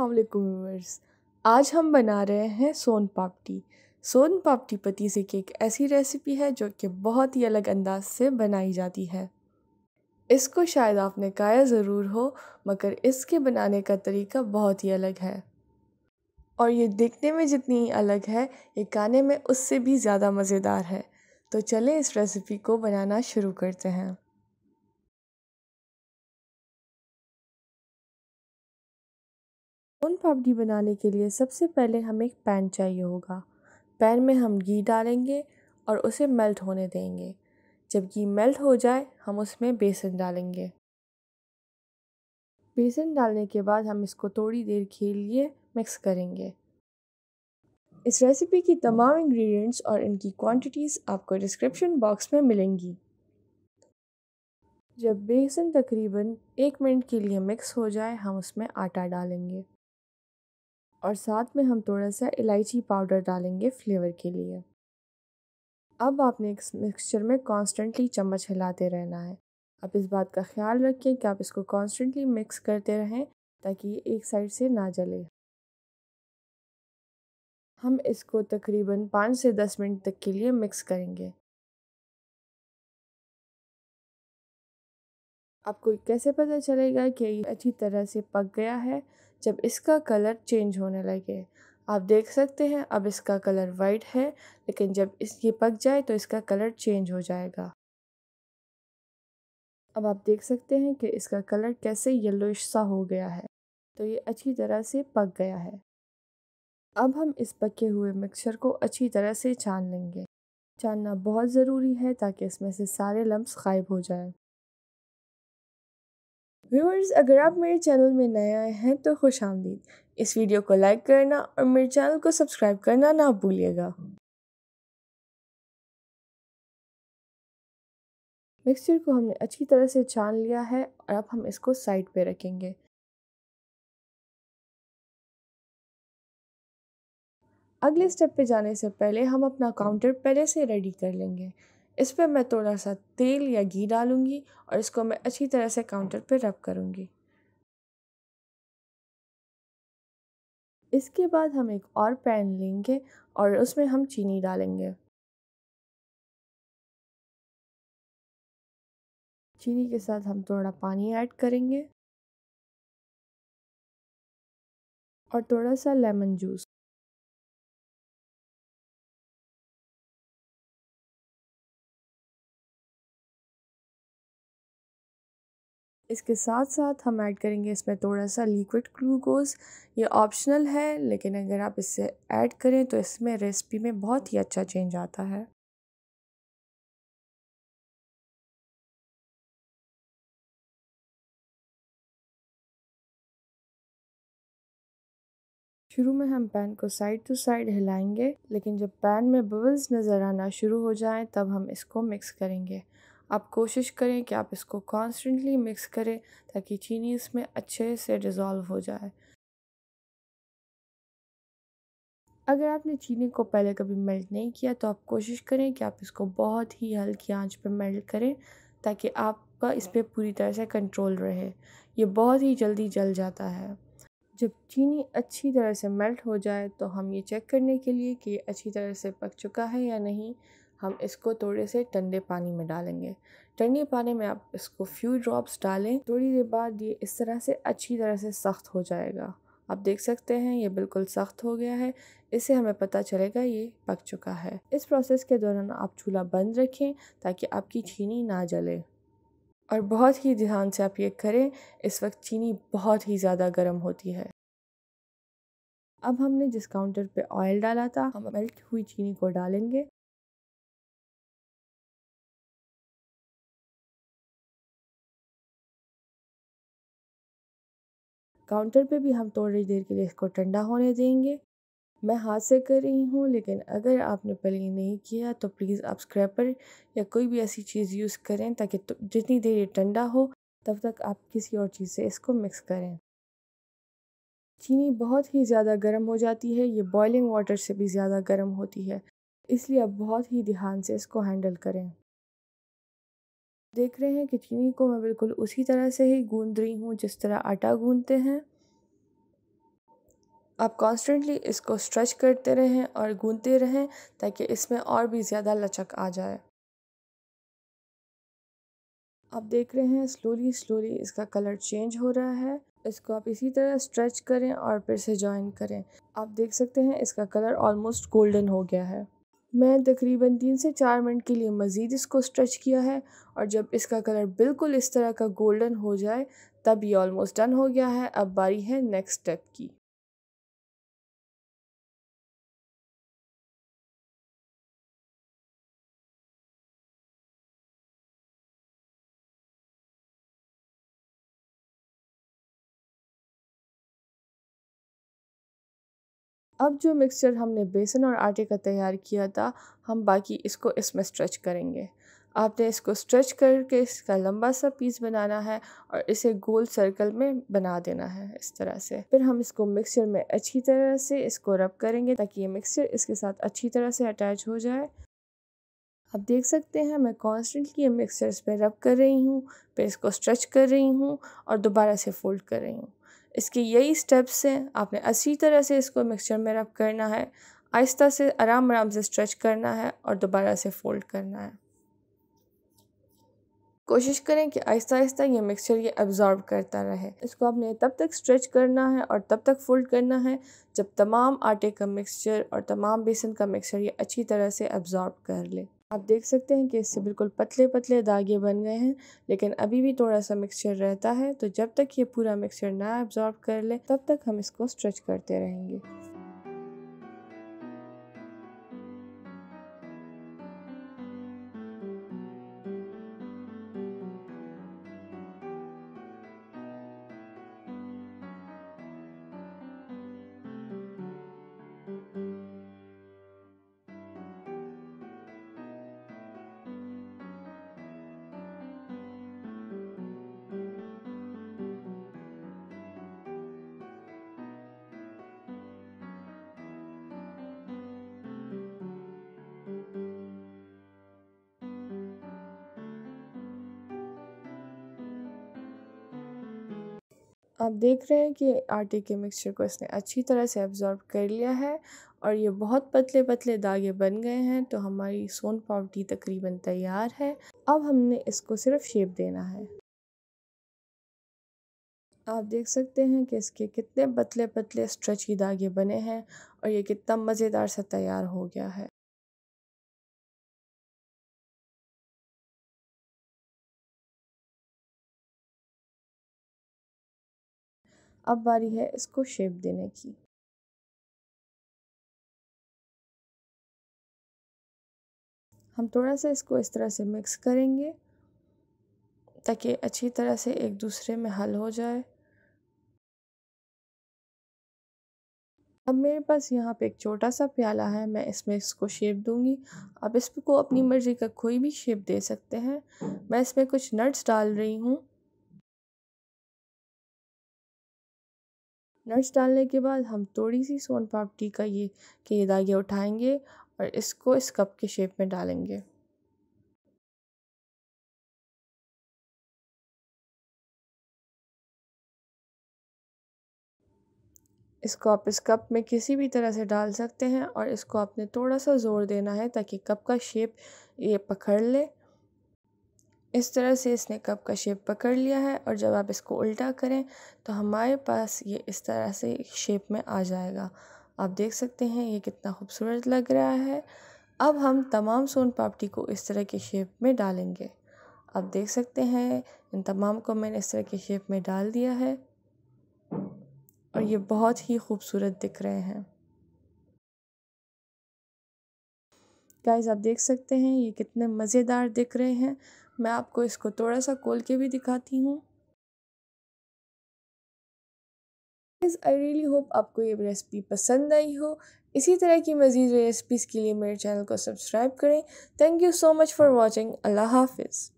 अलकुमर्स आज हम बना रहे हैं सोन पापटी सोन पापटी पत्ती से केक ऐसी रेसिपी है जो कि बहुत ही अलग अंदाज से बनाई जाती है इसको शायद आपने खाया ज़रूर हो मगर इसके बनाने का तरीका बहुत ही अलग है और ये देखने में जितनी अलग है ये खाने में उससे भी ज़्यादा मज़ेदार है तो चलें इस रेसिपी को बनाना शुरू करते हैं सोन पापड़ी बनाने के लिए सबसे पहले हमें एक पैन चाहिए होगा पैन में हम घी डालेंगे और उसे मेल्ट होने देंगे जब घी मेल्ट हो जाए हम उसमें बेसन डालेंगे बेसन डालने के बाद हम इसको थोड़ी देर के लिए मिक्स करेंगे इस रेसिपी की तमाम इंग्रेडिएंट्स और इनकी क्वांटिटीज़ आपको डिस्क्रिप्शन बॉक्स में मिलेंगी जब बेसन तकरीबन एक मिनट के लिए मिक्स हो जाए हम उसमें आटा डालेंगे और साथ में हम थोड़ा सा इलायची पाउडर डालेंगे फ्लेवर के लिए अब आपने इस मिक्सचर में कॉन्स्टेंटली चम्मच हिलाते रहना है आप इस बात का ख्याल रखिए कि आप इसको कॉन्स्टेंटली मिक्स करते रहें ताकि ये एक साइड से ना जले हम इसको तकरीबन पाँच से दस मिनट तक के लिए मिक्स करेंगे आपको कैसे पता चलेगा कि ये अच्छी तरह से पक गया है जब इसका कलर चेंज होने लगे आप देख सकते हैं अब इसका कलर वाइट है लेकिन जब इस ये पक जाए तो इसका कलर चेंज हो जाएगा अब आप देख सकते हैं कि इसका कलर कैसे येलोइश सा हो गया है तो ये अच्छी तरह से पक गया है अब हम इस पके हुए मिक्सचर को अच्छी तरह से छान लेंगे छानना बहुत ज़रूरी है ताकि इसमें से सारे लम्ब गायब हो जाए व्यूअर्स अगर आप मेरे चैनल में नए आए हैं तो खुश आमदीद इस वीडियो को लाइक करना और मेरे चैनल को सब्सक्राइब करना ना भूलिएगा मिक्सचर को हमने अच्छी तरह से छान लिया है और अब हम इसको साइड पे रखेंगे अगले स्टेप पे जाने से पहले हम अपना काउंटर पहले से रेडी कर लेंगे इस पर मैं थोड़ा सा तेल या घी डालूंगी और इसको मैं अच्छी तरह से काउंटर पर रब करूंगी इसके बाद हम एक और पैन लेंगे और उसमें हम चीनी डालेंगे चीनी के साथ हम थोड़ा पानी ऐड करेंगे और थोड़ा सा लेमन जूस इसके साथ साथ हम ऐड करेंगे इसमें थोड़ा सा लिक्विड ग्लूकोज ये ऑप्शनल है लेकिन अगर आप इसे ऐड करें तो इसमें रेसिपी में बहुत ही अच्छा चेंज आता है शुरू में हम पैन को साइड टू साइड हिलाएंगे लेकिन जब पैन में बबल्स नज़र आना शुरू हो जाएं तब हम इसको मिक्स करेंगे आप कोशिश करें कि आप इसको कॉन्स्टेंटली मिक्स करें ताकि चीनी इसमें अच्छे से डिज़ोल्व हो जाए अगर आपने चीनी को पहले कभी मेल्ट नहीं किया तो आप कोशिश करें कि आप इसको बहुत ही हल्की आंच पर मेल्ट करें ताकि आपका इस पर पूरी तरह से कंट्रोल रहे ये बहुत ही जल्दी जल जाता है जब चीनी अच्छी तरह से मेल्ट हो जाए तो हम ये चेक करने के लिए कि अच्छी तरह से पक चुका है या नहीं हम इसको थोड़े से ठंडे पानी में डालेंगे ठंडे पानी में आप इसको फ्यू ड्रॉप्स डालें थोड़ी देर बाद ये इस तरह से अच्छी तरह से सख्त हो जाएगा आप देख सकते हैं ये बिल्कुल सख्त हो गया है इससे हमें पता चलेगा ये पक चुका है इस प्रोसेस के दौरान आप चूल्हा बंद रखें ताकि आपकी चीनी ना जले और बहुत ही ध्यान से आप ये करें इस वक्त चीनी बहुत ही ज़्यादा गर्म होती है अब हमने जिस काउंटर पे ऑयल डाला था हम मेल्ट हुई चीनी को डालेंगे काउंटर पे भी हम थोड़ी देर के लिए इसको ठंडा होने देंगे मैं हाथ से कर रही हूँ लेकिन अगर आपने पहले नहीं किया तो प्लीज़ आप स्क्रैपर या कोई भी ऐसी चीज़ यूज़ करें ताकि तो जितनी देर ये ठंडा हो तब तक आप किसी और चीज़ से इसको मिक्स करें चीनी बहुत ही ज़्यादा गर्म हो जाती है ये बॉइलिंग वाटर से भी ज़्यादा गर्म होती है इसलिए आप बहुत ही ध्यान से इसको हैंडल करें देख रहे हैं कि चीनी को मैं बिल्कुल उसी तरह से ही गूंद रही हूँ जिस तरह आटा गूंदते हैं आप कॉन्स्टेंटली इसको स्ट्रेच करते रहें और गूंदते रहें ताकि इसमें और भी ज़्यादा लचक आ जाए आप देख रहे हैं स्लोली स्लोली इसका कलर चेंज हो रहा है इसको आप इसी तरह स्ट्रेच करें और फिर से जॉइन करें आप देख सकते हैं इसका कलर ऑलमोस्ट गोल्डन हो गया है मैं तकरीबन तीन से चार मिनट के लिए मज़ीद इसको स्ट्रेच किया है और जब इसका कलर बिल्कुल इस तरह का गोल्डन हो जाए तब ये ऑलमोस्ट डन हो गया है अब बारी है नेक्स्ट स्टेप की अब जो मिक्सचर हमने बेसन और आटे का तैयार किया था हम बाकी इसको इसमें स्ट्रेच करेंगे आपने इसको स्ट्रेच करके इसका लंबा सा पीस बनाना है और इसे गोल सर्कल में बना देना है इस तरह से फिर हम इसको मिक्सचर में अच्छी तरह से इसको रब करेंगे ताकि ये मिक्सचर इसके साथ अच्छी तरह से अटैच हो जाए आप देख सकते हैं मैं कॉन्स्टेंटली ये इस पर रब कर रही हूँ फिर इसको स्ट्रेच कर रही हूँ और दोबारा से फोल्ड कर रही हूँ इसके यही स्टेप्स हैं आपने अच्छी तरह से इसको मिक्सचर में रब करना है आहिस्ता से आराम आराम से स्ट्रेच करना है और दोबारा से फ़ोल्ड करना है कोशिश करें कि आहिस्ता आहिस्ता ये मिक्सचर ये एब्ज़ॉर्ब करता रहे इसको आपने तब तक स्ट्रेच करना है और तब तक फोल्ड करना है जब तमाम आटे का मिक्सचर और तमाम बेसन का मिक्सचर ये अच्छी तरह से एब्ज़ॉर्ब कर ले आप देख सकते हैं कि इससे बिल्कुल पतले पतले दागे बन गए हैं लेकिन अभी भी थोड़ा सा मिक्सचर रहता है तो जब तक ये पूरा मिक्सचर ना एब्जॉर्ब कर ले तब तक हम इसको स्ट्रेच करते रहेंगे आप देख रहे हैं कि आटे के मिक्सचर को इसने अच्छी तरह से एब्ज़ॉर्ब कर लिया है और ये बहुत पतले पतले दागे बन गए हैं तो हमारी सोन पावटी तकरीबन तैयार है अब हमने इसको सिर्फ शेप देना है आप देख सकते हैं कि इसके कितने पतले पतले स्ट्रेची दागे बने हैं और ये कितना मज़ेदार सा तैयार हो गया है अब बारी है इसको शेप देने की हम थोड़ा सा इसको इस तरह से मिक्स करेंगे ताकि अच्छी तरह से एक दूसरे में हल हो जाए अब मेरे पास यहाँ पे एक छोटा सा प्याला है मैं इसमें इसको शेप दूंगी आप इसको अपनी मर्ज़ी का कोई भी शेप दे सकते हैं मैं इसमें कुछ नट्स डाल रही हूँ नट्स डालने के बाद हम थोड़ी सी सोन पापड़ी का ये के ये उठाएंगे और इसको इस कप के शेप में डालेंगे इसको आप इस कप में किसी भी तरह से डाल सकते हैं और इसको आपने थोड़ा सा ज़ोर देना है ताकि कप का शेप ये पकड़ ले इस तरह से इसने कप का शेप पकड़ लिया है और जब आप इसको उल्टा करें तो हमारे पास ये इस तरह से शेप में आ जाएगा आप देख सकते हैं ये कितना खूबसूरत लग रहा है अब हम तमाम सोन पापड़ी को इस तरह के शेप में डालेंगे आप देख सकते हैं इन तमाम को मैंने इस तरह के शेप में डाल दिया है और ये बहुत ही खूबसूरत दिख रहे हैं गाइज आप देख सकते हैं ये कितने मज़ेदार दिख रहे हैं मैं आपको इसको थोड़ा सा खोल के भी दिखाती हूँ आई रियली होप आपको ये रेसिपी पसंद आई हो इसी तरह की मज़ीद रेसिपीज़ के लिए मेरे चैनल को सब्सक्राइब करें thank you so much for watching अल्लाह हाफिज़